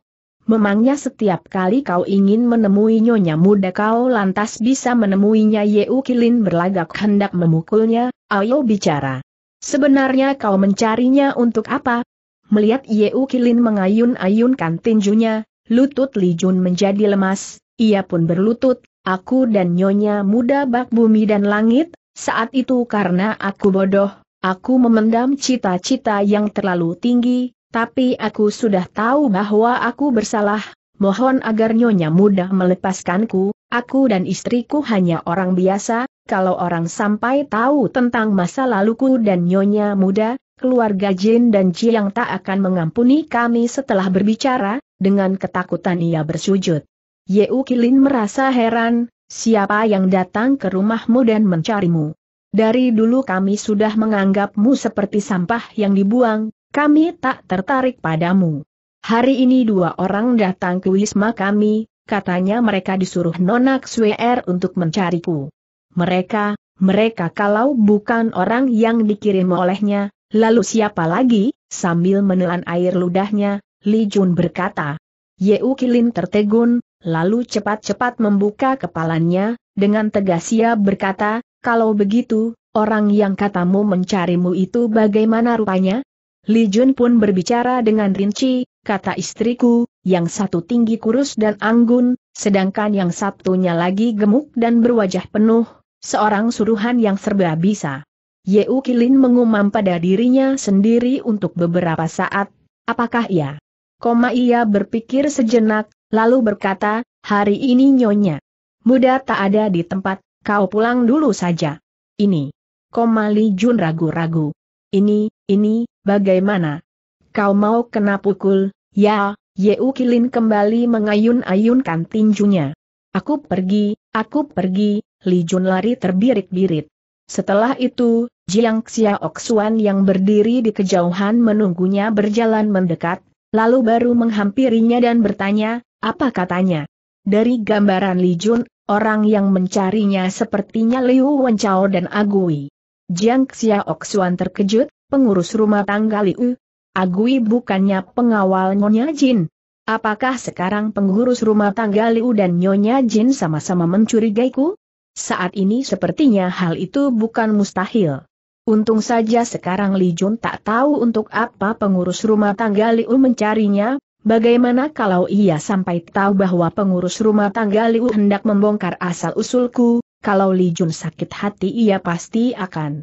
Memangnya setiap kali kau ingin menemui nyonya muda kau lantas bisa menemuinya Yeu Kilin berlagak hendak memukulnya, ayo bicara. Sebenarnya kau mencarinya untuk apa? Melihat Yeu Kilin mengayun-ayunkan tinjunya, lutut Li Jun menjadi lemas, ia pun berlutut, aku dan nyonya muda bak bumi dan langit, saat itu karena aku bodoh, aku memendam cita-cita yang terlalu tinggi, tapi aku sudah tahu bahwa aku bersalah, mohon agar nyonya Muda melepaskanku, aku dan istriku hanya orang biasa, kalau orang sampai tahu tentang masa laluku dan nyonya muda, keluarga Jin dan Jiang tak akan mengampuni kami setelah berbicara, dengan ketakutan ia bersujud. Ye Kilin merasa heran, siapa yang datang ke rumahmu dan mencarimu? Dari dulu kami sudah menganggapmu seperti sampah yang dibuang, kami tak tertarik padamu. Hari ini dua orang datang ke wisma kami, katanya mereka disuruh Nonak XWR untuk mencariku. Mereka, mereka kalau bukan orang yang dikirim olehnya, lalu siapa lagi? Sambil menelan air ludahnya, Li Jun berkata. Yeu Kilin tertegun, lalu cepat-cepat membuka kepalanya, dengan tegas ia berkata, kalau begitu, orang yang katamu mencarimu itu bagaimana rupanya? Li Jun pun berbicara dengan rinci, kata istriku, yang satu tinggi kurus dan anggun, sedangkan yang satunya lagi gemuk dan berwajah penuh, seorang suruhan yang serba bisa. Yeu Kilin mengumam pada dirinya sendiri untuk beberapa saat, apakah ia? Koma ia berpikir sejenak, lalu berkata, hari ini nyonya. Muda tak ada di tempat, kau pulang dulu saja. Ini. Koma Li Jun ragu-ragu. Ini, ini, bagaimana? Kau mau kena pukul? Ya, Yeu Kilin kembali mengayun-ayunkan tinjunya. Aku pergi, aku pergi, Li Jun lari terbirit-birit. Setelah itu, Jiang Xiaok yang berdiri di kejauhan menunggunya berjalan mendekat, lalu baru menghampirinya dan bertanya, apa katanya? Dari gambaran Li Jun, orang yang mencarinya sepertinya Liu Wenchao dan Agui. Jiang Xiaoxuan terkejut, pengurus rumah tangga Liu. Agui bukannya pengawal Nyonya Jin. Apakah sekarang pengurus rumah tangga Liu dan Nyonya Jin sama-sama mencurigaiku? Saat ini sepertinya hal itu bukan mustahil. Untung saja sekarang Li Jun tak tahu untuk apa pengurus rumah tangga Liu mencarinya, bagaimana kalau ia sampai tahu bahwa pengurus rumah tangga Liu hendak membongkar asal-usulku, kalau Li Jun sakit hati ia pasti akan.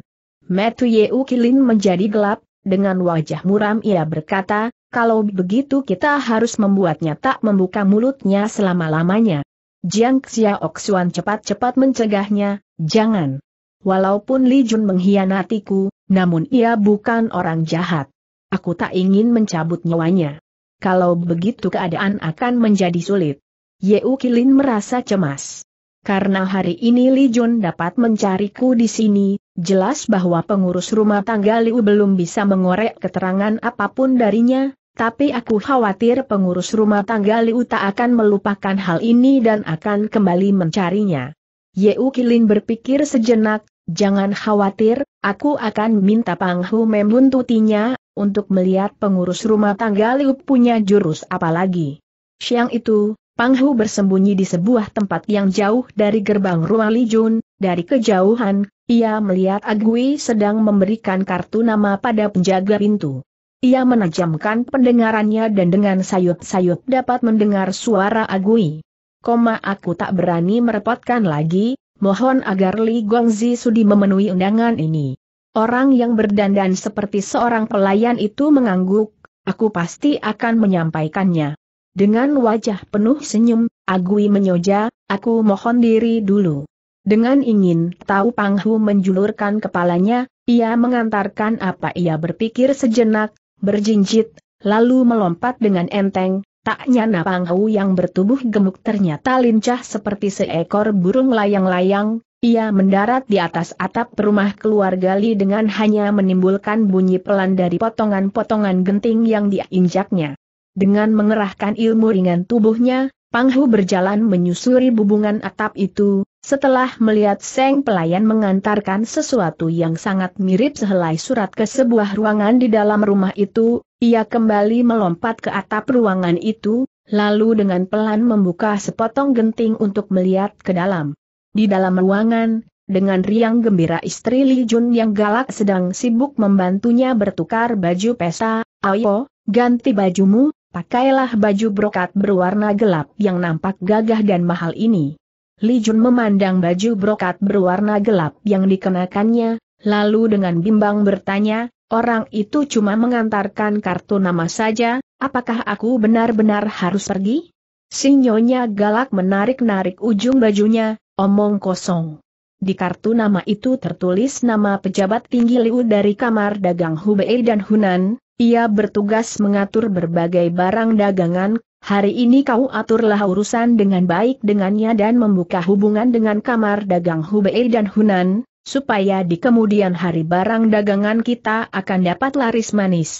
Metu Yeu Kilin menjadi gelap, dengan wajah muram ia berkata, kalau begitu kita harus membuatnya tak membuka mulutnya selama-lamanya. Jiang Xiaok cepat-cepat mencegahnya, jangan. Walaupun Li Jun menghianatiku, namun ia bukan orang jahat. Aku tak ingin mencabut nyawanya. Kalau begitu keadaan akan menjadi sulit. Yeu Kilin merasa cemas. Karena hari ini Li Jun dapat mencariku di sini, jelas bahwa pengurus rumah tangga Liu belum bisa mengorek keterangan apapun darinya, tapi aku khawatir pengurus rumah tangga Liu tak akan melupakan hal ini dan akan kembali mencarinya. Yeu Kilin berpikir sejenak, jangan khawatir, aku akan minta Pang Hu membuntutinya, untuk melihat pengurus rumah tangga Liu punya jurus apalagi. Siang itu, Panghu bersembunyi di sebuah tempat yang jauh dari gerbang ruang Lijun, dari kejauhan, ia melihat Agui sedang memberikan kartu nama pada penjaga pintu. Ia menajamkan pendengarannya dan dengan sayup-sayup dapat mendengar suara Agui. Koma aku tak berani merepotkan lagi, mohon agar Li Guangzi sudi memenuhi undangan ini. Orang yang berdandan seperti seorang pelayan itu mengangguk, aku pasti akan menyampaikannya. Dengan wajah penuh senyum, Agui menyoja, aku mohon diri dulu. Dengan ingin tahu Panghu menjulurkan kepalanya, ia mengantarkan apa ia berpikir sejenak, berjinjit, lalu melompat dengan enteng, tak nyana Panghu yang bertubuh gemuk ternyata lincah seperti seekor burung layang-layang, ia mendarat di atas atap rumah keluarga Li dengan hanya menimbulkan bunyi pelan dari potongan-potongan genting yang diinjaknya. Dengan mengerahkan ilmu ringan tubuhnya, Panghu berjalan menyusuri bubungan atap itu, setelah melihat Seng pelayan mengantarkan sesuatu yang sangat mirip sehelai surat ke sebuah ruangan di dalam rumah itu, ia kembali melompat ke atap ruangan itu, lalu dengan pelan membuka sepotong genting untuk melihat ke dalam. Di dalam ruangan, dengan riang gembira istri Li Jun yang galak sedang sibuk membantunya bertukar baju pesta, ayo, ganti bajumu, Pakailah baju brokat berwarna gelap yang nampak gagah dan mahal ini. Li Jun memandang baju brokat berwarna gelap yang dikenakannya, lalu dengan bimbang bertanya, orang itu cuma mengantarkan kartu nama saja, apakah aku benar-benar harus pergi? Sinyonya galak menarik-narik ujung bajunya, omong kosong. Di kartu nama itu tertulis nama pejabat tinggi Liu dari kamar dagang Hubei dan Hunan, ia bertugas mengatur berbagai barang dagangan, hari ini kau aturlah urusan dengan baik dengannya dan membuka hubungan dengan kamar dagang Hubei dan Hunan, supaya di kemudian hari barang dagangan kita akan dapat laris manis.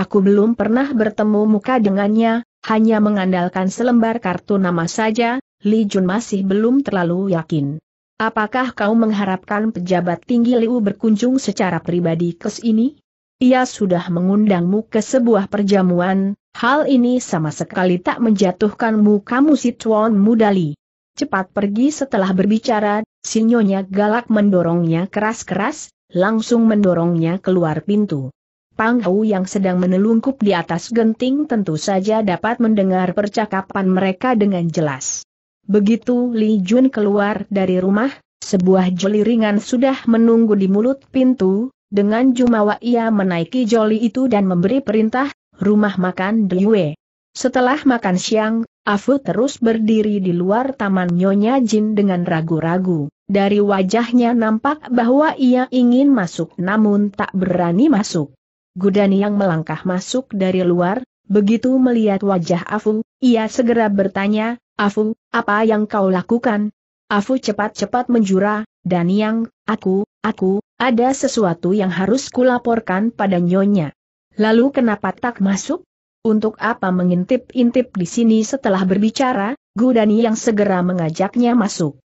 Aku belum pernah bertemu muka dengannya, hanya mengandalkan selembar kartu nama saja, Li Jun masih belum terlalu yakin. Apakah kau mengharapkan pejabat tinggi Liu berkunjung secara pribadi ke sini? ia sudah mengundangmu ke sebuah perjamuan, hal ini sama sekali tak menjatuhkanmu kamu si Tuan Mudali. Cepat pergi setelah berbicara, sinyonya galak mendorongnya keras-keras, langsung mendorongnya keluar pintu. Pang Hau yang sedang menelungkup di atas genting tentu saja dapat mendengar percakapan mereka dengan jelas. Begitu Li Jun keluar dari rumah, sebuah joli ringan sudah menunggu di mulut pintu, dengan jumawa ia menaiki joli itu dan memberi perintah, rumah makan Dewe. Setelah makan siang, Afu terus berdiri di luar taman Nyonya Jin dengan ragu-ragu. Dari wajahnya nampak bahwa ia ingin masuk namun tak berani masuk. Gudani yang melangkah masuk dari luar, begitu melihat wajah Afu, ia segera bertanya, Afu, apa yang kau lakukan? Afu cepat-cepat menjura, Daniang, aku, Aku, ada sesuatu yang harus kulaporkan pada Nyonya. Lalu kenapa tak masuk? Untuk apa mengintip-intip di sini setelah berbicara, Gudani yang segera mengajaknya masuk.